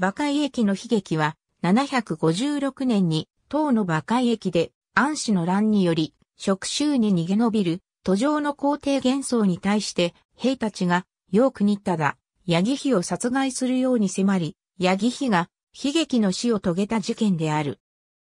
馬海駅の悲劇は、756年に、唐の馬海駅で、安氏の乱により、職州に逃げ延びる、途上の皇帝幻想に対して、兵たちが、ヨークニッタだ、ヤギヒを殺害するように迫り、ヤギヒが、悲劇の死を遂げた事件である。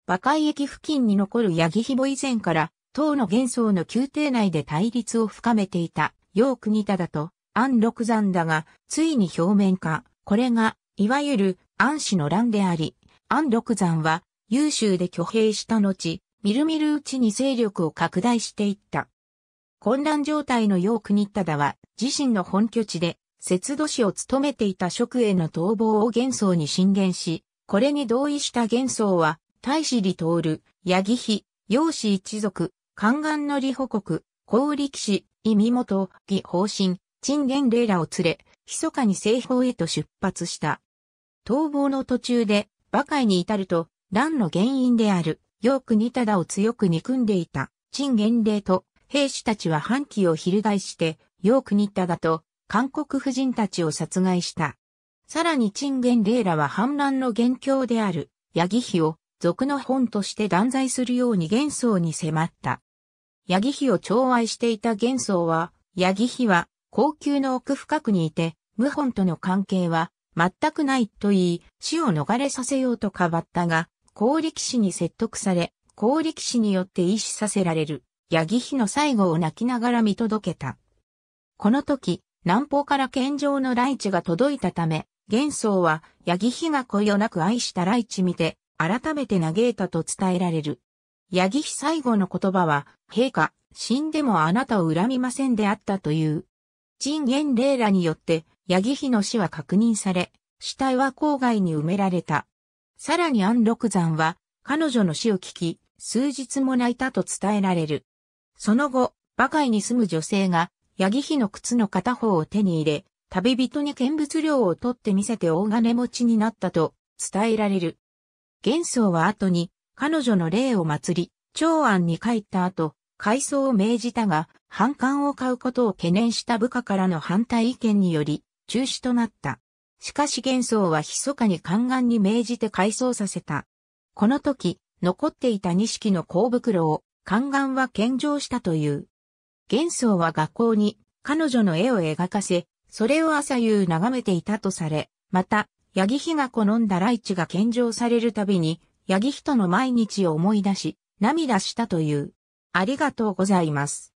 馬海駅付近に残るヤギヒも以前から、唐の幻想の宮廷内で対立を深めていた、ヨークニタだと、安禄山だが、ついに表面化。これが、いわゆる安氏の乱であり、安禄山は優秀で挙兵した後、みるみるうちに勢力を拡大していった。混乱状態の楊国忠は自身の本拠地で節度氏を務めていた職への逃亡を幻想に進言し、これに同意した幻想は、大使李通、八木妃、陽氏一族、宦官の李保国、高力士、意味元、義方針、陳元礼らを連れ、密かに西方へと出発した。逃亡の途中で、馬界に至ると、乱の原因である、ヨークニタダを強く憎んでいた、陳元イと、兵士たちは反旗を翻して、ヨークニタダと、韓国婦人たちを殺害した。さらに陳元イらは反乱の元凶である、ヤギヒを、俗の本として断罪するように元宗に迫った。ヤギヒを寵愛していた元宗は、ヤギヒは高級の奥深くにいて、謀反との関係は全くないと言い、死を逃れさせようとかばったが、高力士に説得され、高力士によって意志させられる、八木妃の最後を泣きながら見届けた。この時、南方から献上のイ地が届いたため、玄宗は、八木妃が恋をなく愛したイ地見て、改めて嘆いたと伝えられる。八木妃最後の言葉は、陛下、死んでもあなたを恨みませんであったという。陳元霊らによって、八木妃の死は確認され、死体は郊外に埋められた。さらに安禄山は、彼女の死を聞き、数日も泣いたと伝えられる。その後、馬界に住む女性が、八木妃の靴の片方を手に入れ、旅人に見物料を取って見せて大金持ちになったと伝えられる。元宗は後に、彼女の霊を祭り、長安に帰った後、改装を命じたが、反感を買うことを懸念した部下からの反対意見により、中止となった。しかし幻想は密かに宦官に命じて改装させた。この時、残っていた錦の香袋を、宦官は献上したという。幻想は学校に彼女の絵を描かせ、それを朝夕眺めていたとされ、また、八木妃が好んだライチが献上されるたびに、八木妃との毎日を思い出し、涙したという。ありがとうございます。